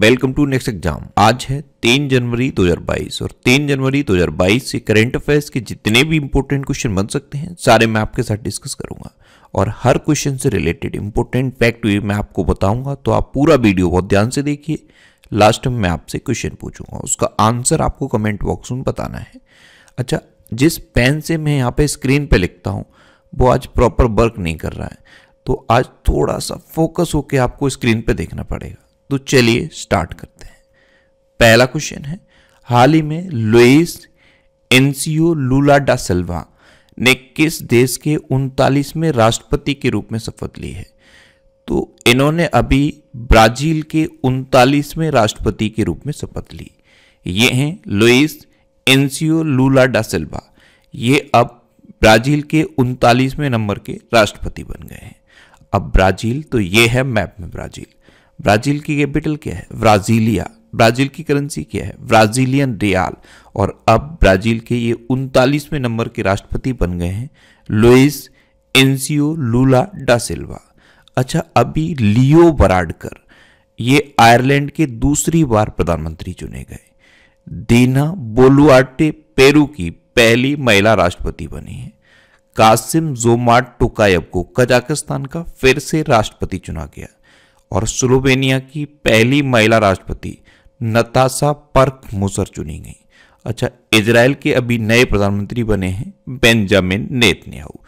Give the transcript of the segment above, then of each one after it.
welcome to next exam आज है तीन जनवरी 2022 और तीन जनवरी 2022 से करंट अफेयर्स के जितने भी इंपॉर्टेंट क्वेश्चन बन सकते हैं सारे मैं आपके साथ डिस्कस करूंगा और हर क्वेश्चन से रिलेटेड इंपॉर्टेंट फैक्ट भी मैं आपको बताऊंगा तो आप पूरा वीडियो बहुत ध्यान से देखिए लास्ट में मैं आपसे क्वेश्चन पूछूंगा उसका आंसर आपको कमेंट बॉक्स में बताना है अच्छा जिस पेन से मैं यहाँ पे स्क्रीन पे लिखता हूँ वो आज प्रॉपर वर्क नहीं कर रहा है तो आज थोड़ा सा फोकस होकर आपको स्क्रीन पे देखना पड़ेगा तो चलिए स्टार्ट करते हैं पहला क्वेश्चन है हाल ही में लुइस एनसीओ लूला डा सिल्वा ने किस देश के उनतालीसवें राष्ट्रपति के रूप में शपथ ली है तो इन्होंने अभी ब्राजील के उनतालीसवें राष्ट्रपति के रूप में शपथ ली ये हैं लुइस एनसीओ लूला डा सिल्वा ये अब ब्राजील के उनतालीसवें नंबर के राष्ट्रपति बन गए हैं अब ब्राजील तो ये है मैप में ब्राजील ब्राजील की कैपिटल क्या है ब्राजीलिया ब्राजील की करेंसी क्या है ब्राजीलियन रियाल और अब ब्राजील के ये उनतालीसवें नंबर के राष्ट्रपति बन गए हैं लुइस एनसीओ लूला डा सिल्वा अच्छा अभी लियो बराडकर ये आयरलैंड के दूसरी बार प्रधानमंत्री चुने गए दीना बोलुआटे पेरू की पहली महिला राष्ट्रपति बनी है कासिम जोमाट टोकायब को कजाकिस्तान का फिर से राष्ट्रपति चुना गया और स्लोवेनिया की पहली महिला राष्ट्रपति नताशा पर्क मुसर चुनी गई अच्छा इसराइल के अभी नए प्रधानमंत्री बने हैं बेंजामिन नेतन्याहू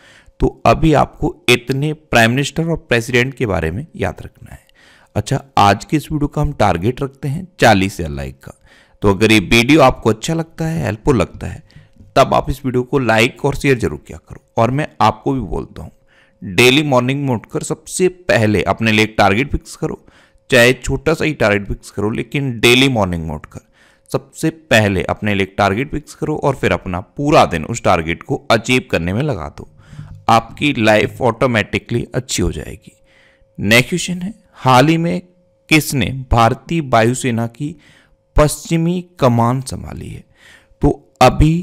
तो अभी आपको इतने प्राइम मिनिस्टर और प्रेसिडेंट के बारे में याद रखना है अच्छा आज के इस वीडियो का हम टारगेट रखते हैं चालीस या लाइक का तो अगर ये वीडियो आपको अच्छा लगता है हेल्पफुल लगता है तब आप इस वीडियो को लाइक और शेयर जरूर किया करो और मैं आपको भी बोलता हूँ डेली मॉर्निंग में उठकर सबसे पहले अपने लिए एक टारगेट फिक्स करो चाहे छोटा सा ही टारगेट फिक्स करो लेकिन डेली मॉर्निंग में उठकर सबसे पहले अपने लिए एक टारगेट फिक्स करो और फिर अपना पूरा दिन उस टारगेट को अचीव करने में लगा दो आपकी लाइफ ऑटोमेटिकली अच्छी हो जाएगी नेक्स्ट क्वेश्चन है हाल ही में किसने भारतीय वायुसेना की पश्चिमी कमान संभाली है तो अभी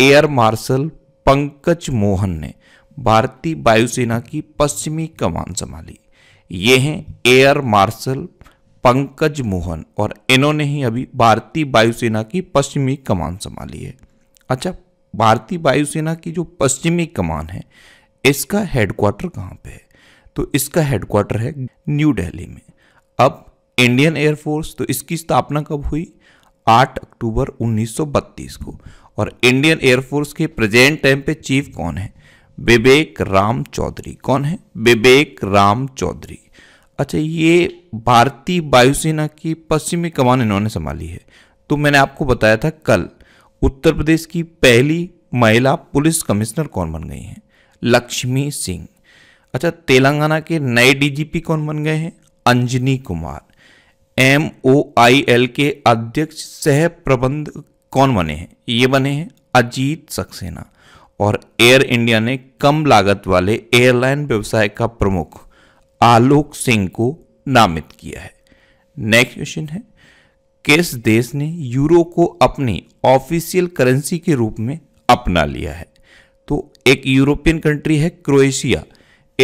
एयर मार्शल पंकज मोहन ने भारतीय वायुसेना की पश्चिमी कमान संभाली ये हैं एयर मार्शल पंकज मोहन और इन्होंने ही अभी भारतीय वायुसेना की पश्चिमी कमान संभाली है अच्छा भारतीय वायुसेना की जो पश्चिमी कमान है इसका हेडक्वार्टर कहाँ पे है तो इसका हेडक्वार्टर है न्यू दिल्ली में अब इंडियन एयरफोर्स तो इसकी स्थापना कब हुई 8 अक्टूबर 1932 को और इंडियन एयरफोर्स के प्रेजेंट टाइम पे चीफ कौन है विवेक राम चौधरी कौन है विवेक राम चौधरी अच्छा ये भारतीय वायुसेना की पश्चिमी कमान इन्होंने संभाली है तो मैंने आपको बताया था कल उत्तर प्रदेश की पहली महिला पुलिस कमिश्नर कौन बन गई हैं लक्ष्मी सिंह अच्छा तेलंगाना के नए डीजीपी कौन बन गए हैं Anjani Kumar M O I L के अध्यक्ष सह प्रबंध कौन बने हैं ये बने हैं अजीत सक्सेना और एयर इंडिया ने कम लागत वाले एयरलाइन व्यवसाय का प्रमुख आलोक सिंह को नामित किया है नेक्स्ट क्वेश्चन है किस देश ने यूरो को अपनी ऑफिशियल करेंसी के रूप में अपना लिया है तो एक यूरोपियन कंट्री है क्रोएशिया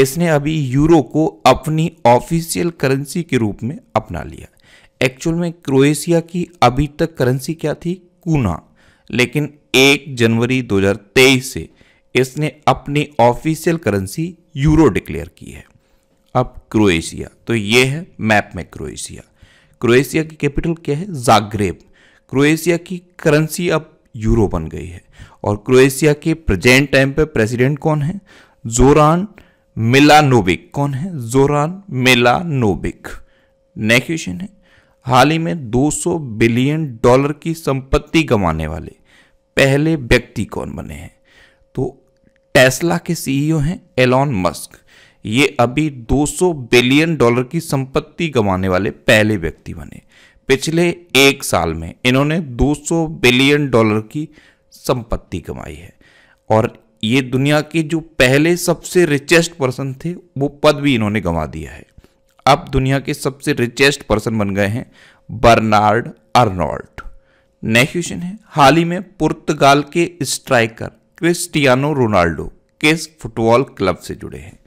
इसने अभी यूरो को अपनी ऑफिशियल करेंसी के रूप में अपना लिया एक्चुअल में क्रोएशिया की अभी तक करेंसी क्या थी कूना लेकिन 1 जनवरी 2023 से इसने अपनी ऑफिशियल करेंसी यूरो डिक्लेयर की है अब क्रोएशिया तो ये है मैप में क्रोएशिया क्रोएशिया की कैपिटल क्या है जाग्रेब क्रोएशिया की करेंसी अब यूरो बन गई है और क्रोएशिया के प्रेजेंट टाइम पे प्रेसिडेंट कौन है जोरान मिलानोविक कौन है जोरान मिलानोविक नेक्स्ट क्वेश्चन है हाल ही में 200 बिलियन डॉलर की संपत्ति गंवाने वाले पहले व्यक्ति कौन बने हैं तो टेस्ला के सीईओ e हैं एलॉन मस्क ये अभी 200 बिलियन डॉलर की संपत्ति गंवाने वाले पहले व्यक्ति बने पिछले एक साल में इन्होंने 200 बिलियन डॉलर की संपत्ति कमाई है और ये दुनिया के जो पहले सबसे रिचेस्ट पर्सन थे वो पद भी इन्होंने गंवा दिया है अब दुनिया के सबसे रिचेस्ट पर्सन बन गए हैं बर्नार्ड अर्नॉल्ट नया क्वेश्चन है हाल ही में पुर्तगाल के स्ट्राइकर क्रिस्टियानो रोनाल्डो किस फुटबॉल क्लब से जुड़े हैं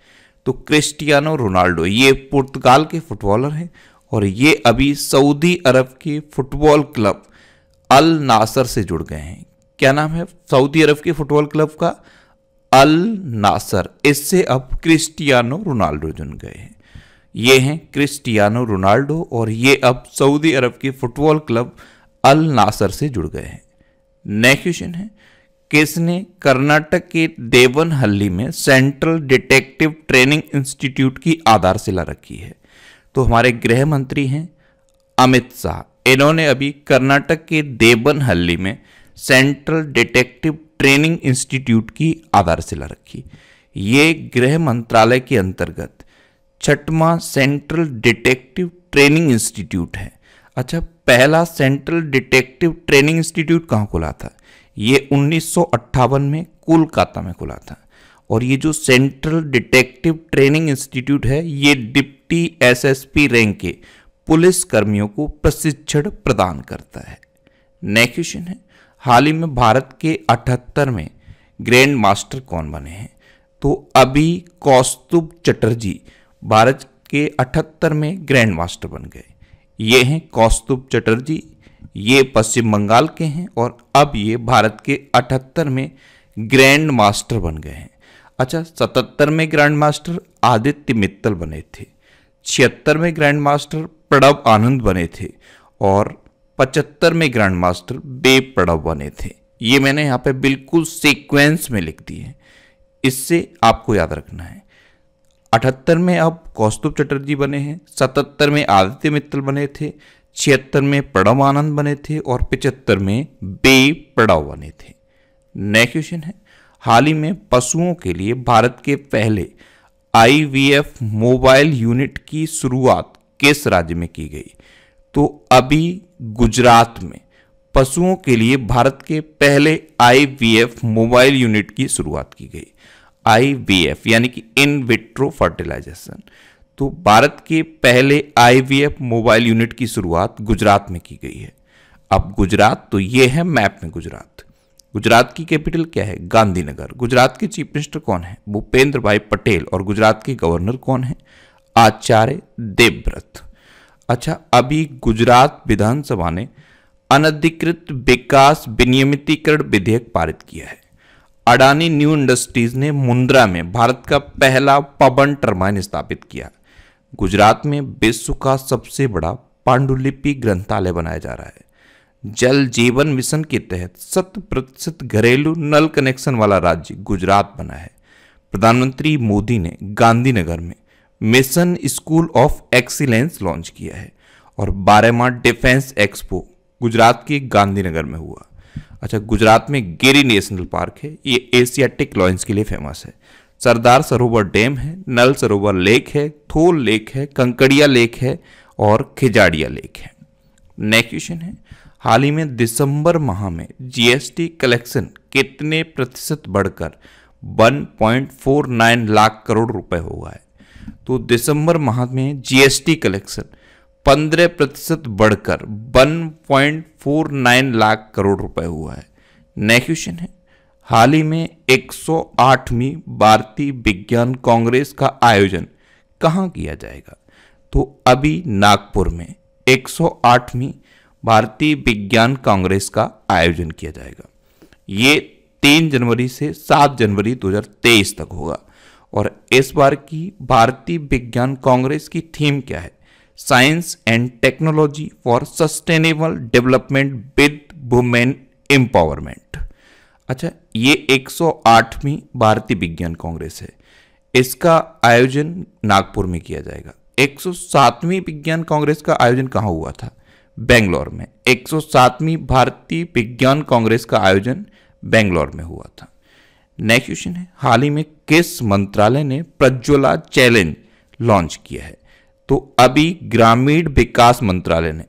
तो क्रिस्टियानो रोनाल्डो ये पुर्तगाल के फुटबॉलर हैं और ये अभी सऊदी अरब के फुटबॉल क्लब अल नासर से जुड़ गए हैं क्या नाम है सऊदी अरब के फुटबॉल क्लब का अल नासर इससे अब क्रिस्टियानो रोनाल्डो जुड़ गए हैं ये हैं क्रिस्टियानो रोनाल्डो और ये अब सऊदी अरब के फुटबॉल क्लब अल नासर से जुड़ गए हैं नेक्स्ट क्वेश्चन है किसने कर्नाटक के देवन हल्ली में सेंट्रल डिटेक्टिव ट्रेनिंग इंस्टीट्यूट की आधारशिला रखी है तो हमारे गृह मंत्री हैं अमित शाह इन्होंने अभी कर्नाटक के देवन हल्ली में सेंट्रल डिटेक्टिव ट्रेनिंग इंस्टीट्यूट की आधारशिला रखी ये गृह मंत्रालय के अंतर्गत छठवां सेंट्रल डिटेक्टिव ट्रेनिंग इंस्टीट्यूट है अच्छा पहला सेंट्रल डिटेक्टिव ट्रेनिंग इंस्टीट्यूट कहाँ खुला था ये उन्नीस में कोलकाता में खुला था और ये जो सेंट्रल डिटेक्टिव ट्रेनिंग इंस्टीट्यूट है ये डिप्टी एसएसपी रैंक के पुलिस कर्मियों को प्रशिक्षण प्रदान करता है नेक्स्ट क्वेश्चन है हाल ही में भारत के अठहत्तर में ग्रैंड मास्टर कौन बने हैं तो अभी कौस्तुभ चटर्जी भारत के अठहत्तर में ग्रैंड मास्टर बन गए ये हैं कौस्तुभ चटर्जी ये पश्चिम बंगाल के हैं और अब ये भारत के अठहत्तर में ग्रैंड मास्टर बन गए हैं अच्छा सतहत्तर में ग्रैंड मास्टर आदित्य मित्तल बने थे छिहत्तर में ग्रैंड मास्टर प्रणव आनंद बने थे और पचहत्तर में ग्रैंड मास्टर बे प्रणव बने थे ये मैंने यहाँ पे बिल्कुल सीक्वेंस में लिख दिए हैं इससे आपको याद रखना है अठहत्तर में अब कौस्तुभ चटर्जी बने हैं सतहत्तर में आदित्य मित्तल बने थे छिहत्तर में प्रणव आनंद बने थे और पिचहत्तर में बे प्रणव बने थे नेक्स्ट क्वेश्चन है हाल ही में पशुओं के लिए भारत के पहले आईवीएफ मोबाइल यूनिट की शुरुआत किस राज्य में की गई तो अभी गुजरात में पशुओं के लिए भारत के पहले आईवीएफ मोबाइल यूनिट की शुरुआत की गई आईवीएफ यानी कि इन विट्रो फर्टिलाइजेशन तो भारत के पहले आईवीएफ मोबाइल यूनिट की शुरुआत गुजरात में की गई है अब गुजरात तो ये है मैप में गुजरात गुजरात की कैपिटल क्या है गांधीनगर गुजरात के चीफ मिनिस्टर कौन है भूपेंद्र भाई पटेल और गुजरात के गवर्नर कौन है आचार्य देवव्रत अच्छा अभी गुजरात विधानसभा ने अनधिकृत विकास विनियमितीकरण विधेयक पारित किया है अडानी न्यू इंडस्ट्रीज ने मुंद्रा में भारत का पहला पवन टर्माइन स्थापित किया गुजरात में विश्व का सबसे बड़ा पांडुलिपि ग्रंथालय बनाया जा रहा है जल जीवन मिशन के तहत शत प्रतिशत घरेलू नल कनेक्शन वाला राज्य गुजरात बना है प्रधानमंत्री मोदी ने गांधीनगर में mission school of excellence launch किया है और बारहवा डिफेंस एक्सपो गुजरात के गांधीनगर में हुआ अच्छा गुजरात में गिरी नेशनल पार्क है ये एशियाटिक लॉयंस के लिए फेमस है सरदार सरोवर डैम है नल सरोवर लेक है थोल लेक है कंकड़िया लेक है और खिजाड़िया लेक है नेक्स्ट क्वेश्चन है हाल ही में दिसंबर माह में जीएसटी कलेक्शन कितने प्रतिशत बढ़कर 1.49 लाख करोड़ रुपए हुआ है तो दिसंबर माह में जीएसटी कलेक्शन पंद्रह प्रतिशत बढ़कर 1.49 लाख करोड़ रुपए हुआ है नेक्स्ट क्वेश्चन है हाल ही में 108वीं भारतीय विज्ञान कांग्रेस का आयोजन कहाँ किया जाएगा तो अभी नागपुर में 108वीं भारतीय विज्ञान कांग्रेस का आयोजन किया जाएगा ये 3 जनवरी से 7 जनवरी 2023 तक होगा और इस बार की भारतीय विज्ञान कांग्रेस की थीम क्या है science and technology for sustainable development with women empowerment अच्छा ये 108वीं भारतीय विज्ञान कांग्रेस है इसका आयोजन नागपुर में किया जाएगा 107वीं विज्ञान कांग्रेस का आयोजन कहाँ हुआ था बेंगलोर में 107वीं भारतीय विज्ञान कांग्रेस का आयोजन बेंगलोर में हुआ था नेक्स्ट क्वेश्चन है हाल ही में किस मंत्रालय ने प्रज्वला चैलेंज लॉन्च किया है तो अभी ग्रामीण विकास मंत्रालय ने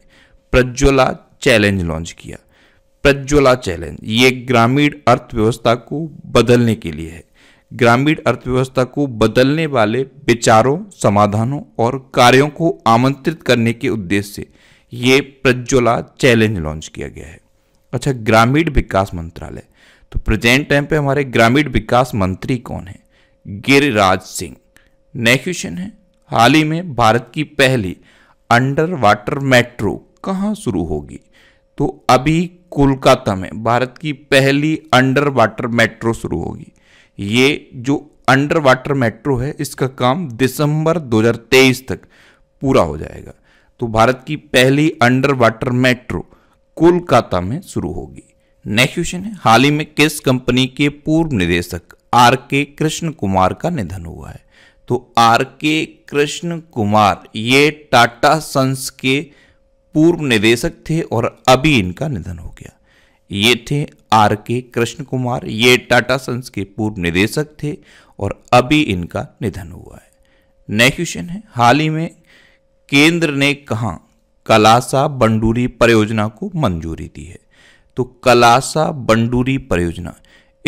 प्रज्वला चैलेंज लॉन्च किया प्रज्वला चैलेंज ये ग्रामीण अर्थव्यवस्था को बदलने के लिए है ग्रामीण अर्थव्यवस्था को बदलने वाले विचारों समाधानों और कार्यों को आमंत्रित करने के उद्देश्य से ये प्रज्वला चैलेंज लॉन्च किया गया है अच्छा ग्रामीण विकास मंत्रालय तो प्रेजेंट टाइम पे हमारे ग्रामीण विकास मंत्री कौन है गिरिराज सिंह नेक्स्ट क्वेश्चन है हाल ही में भारत की पहली अंडर वाटर मेट्रो कहाँ शुरू होगी तो अभी कोलकाता में भारत की पहली अंडर वाटर मेट्रो शुरू होगी ये जो अंडर वाटर मेट्रो है इसका काम दिसंबर 2023 तक पूरा हो जाएगा तो भारत की पहली अंडर वाटर मेट्रो कोलकाता में शुरू होगी नेक्स्ट क्वेश्चन है हाल ही में किस कंपनी के पूर्व निदेशक आर के कृष्ण कुमार का निधन हुआ है तो आर के कृष्ण कुमार ये टाटा सन्स के पूर्व निदेशक थे और अभी इनका निधन हो गया ये थे आर के कृष्ण कुमार ये टाटा सन्स के पूर्व निदेशक थे और अभी इनका निधन हुआ है नेक्स्ट क्वेश्चन है हाल ही में केंद्र ने कहा कलासा बंडूरी परियोजना को मंजूरी दी है तो कलासा बंडूरी परियोजना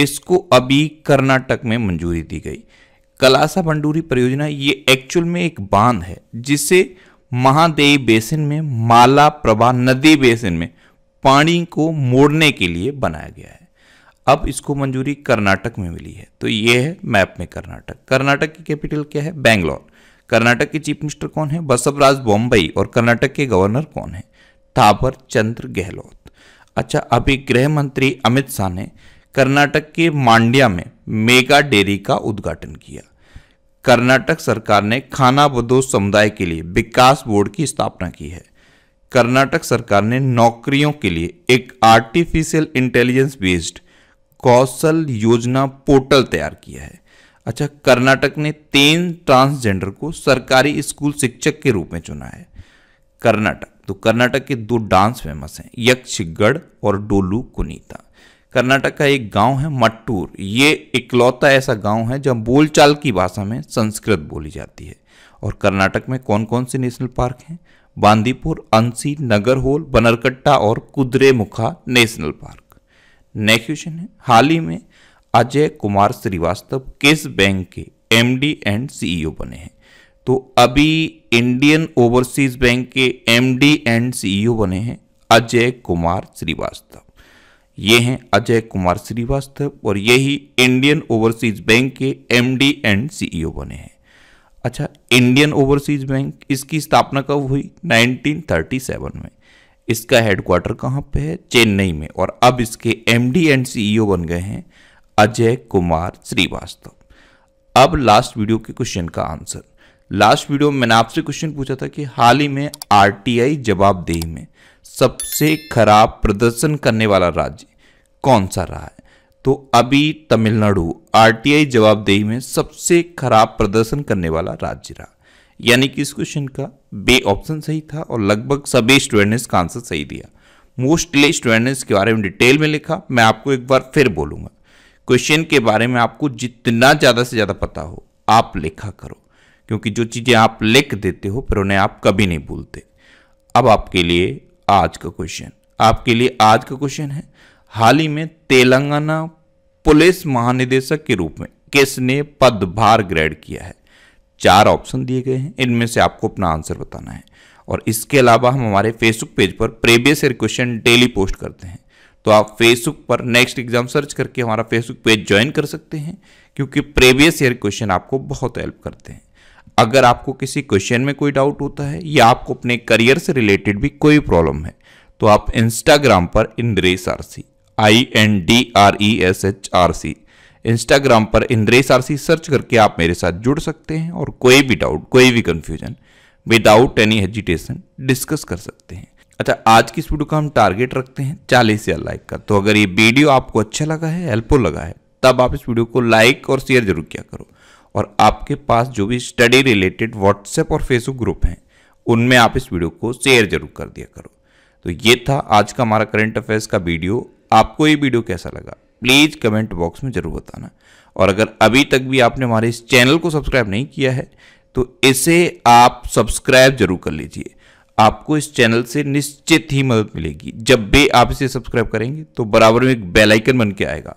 इसको अभी कर्नाटक में मंजूरी दी गई कलासा बंडूरी परियोजना ये एक्चुअल में एक बांध है जिसे महादेवी बेसिन में माला प्रभा नदी बेसिन में पानी को मोड़ने के लिए बनाया गया है अब इसको मंजूरी कर्नाटक में मिली है तो ये है मैप में कर्नाटक कर्नाटक की कैपिटल क्या है बैंगलोर कर्नाटक के चीफ मिनिस्टर कौन है बसवराज बॉम्बई और कर्नाटक के गवर्नर कौन है थावर चंद्र गहलोत अच्छा अभी गृह मंत्री अमित शाह ने कर्नाटक के मांड्या में मेगा डेयरी का उद्घाटन किया कर्नाटक सरकार ने खाना बदोश समुदाय के लिए विकास बोर्ड की स्थापना की है कर्नाटक सरकार ने नौकरियों के लिए एक आर्टिफिशियल इंटेलिजेंस बेस्ड कौशल योजना पोर्टल तैयार किया है अच्छा कर्नाटक ने तीन ट्रांसजेंडर को सरकारी स्कूल शिक्षक के रूप में चुना है कर्नाटक तो कर्नाटक के दो डांस फेमस हैं यक्षगढ़ और डोलू कुनीता कर्नाटक का एक गांव है मट्टूर ये इकलौता ऐसा गांव है जहाँ बोलचाल की भाषा में संस्कृत बोली जाती है और कर्नाटक में कौन कौन से नेशनल पार्क हैं बांदीपुर अंसी नगरहोल बनरकट्टा और मुखा नेशनल पार्क नेक्स्ट क्वेश्चन है हाल ही में अजय कुमार श्रीवास्तव किस बैंक के एमडी एंड सीईओ बने हैं तो अभी इंडियन ओवरसीज बैंक के एमडी एंड सीईओ बने हैं अजय कुमार श्रीवास्तव ये हैं अजय कुमार श्रीवास्तव और यही इंडियन ओवरसीज बैंक के एमडी एंड सीईओ बने हैं अच्छा इंडियन ओवरसीज बैंक इसकी स्थापना कब हुई 1937 में इसका हेडक्वार्टर कहाँ पे है चेन्नई में और अब इसके एमडी एंड सीईओ बन गए हैं अजय कुमार श्रीवास्तव अब लास्ट वीडियो के क्वेश्चन का आंसर लास्ट वीडियो में मैंने आपसे क्वेश्चन पूछा था कि हाल ही में आरटीआई जवाबदेही में सबसे खराब प्रदर्शन करने वाला राज्य कौन सा रहा है तो अभी तमिलनाडु आरटीआई जवाबदेही में सबसे खराब प्रदर्शन करने वाला राज्य रहा यानी कि इस क्वेश्चन का बे ऑप्शन सही था और लगभग सभी स्टूडेंट ने इसका आंसर सही दिया मोस्टली स्टूडेंट ने इसके बारे में डिटेल में लिखा मैं आपको एक बार फिर बोलूँगा क्वेश्चन के बारे में आपको जितना ज़्यादा से ज़्यादा पता हो आप लिखा करो क्योंकि जो चीज़ें आप लिख देते हो फिर उन्हें आप कभी नहीं भूलते अब आपके लिए आज का क्वेश्चन आपके लिए आज का क्वेश्चन है हाल ही में तेलंगाना पुलिस महानिदेशक के रूप में किसने पदभार ग्रहण किया है चार ऑप्शन दिए गए हैं इनमें से आपको अपना आंसर बताना है और इसके अलावा हम हमारे फेसबुक पेज पर previous year question daily post करते हैं तो आप फेसबुक पर नेक्स्ट एग्जाम सर्च करके हमारा फेसबुक पेज ज्वाइन कर सकते हैं क्योंकि प्रीवियस ईयर क्वेश्चन आपको बहुत हेल्प करते हैं अगर आपको किसी क्वेश्चन में कोई डाउट होता है या आपको अपने करियर से रिलेटेड भी कोई प्रॉब्लम है तो आप इंस्टाग्राम पर Indresh R C I N D R E S H R C Instagram पर इंद्रेस आर सी सर्च करके आप मेरे साथ जुड़ सकते हैं और कोई भी डाउट कोई भी confusion without any hesitation discuss कर सकते हैं अच्छा आज की इस वीडियो का हम टारगेट रखते हैं चालीस हजार लाइक का तो अगर ये वीडियो आपको अच्छा लगा है हेल्पफुल लगा है तब आप इस वीडियो को लाइक और शेयर जरूर किया करो और आपके पास जो भी स्टडी रिलेटेड व्हाट्सएप और फेसबुक ग्रुप हैं उनमें आप इस वीडियो को शेयर जरूर कर दिया करो तो ये था आज का हमारा करंट अफेयर्स का वीडियो आपको ये वीडियो कैसा लगा प्लीज़ कमेंट बॉक्स में ज़रूर बताना और अगर अभी तक भी आपने हमारे इस चैनल को सब्सक्राइब नहीं किया है तो इसे आप सब्सक्राइब जरूर कर लीजिए आपको इस चैनल से निश्चित ही मदद मिलेगी जब भी आप इसे सब्सक्राइब करेंगे तो बराबर में एक बेल आइकन बन के आएगा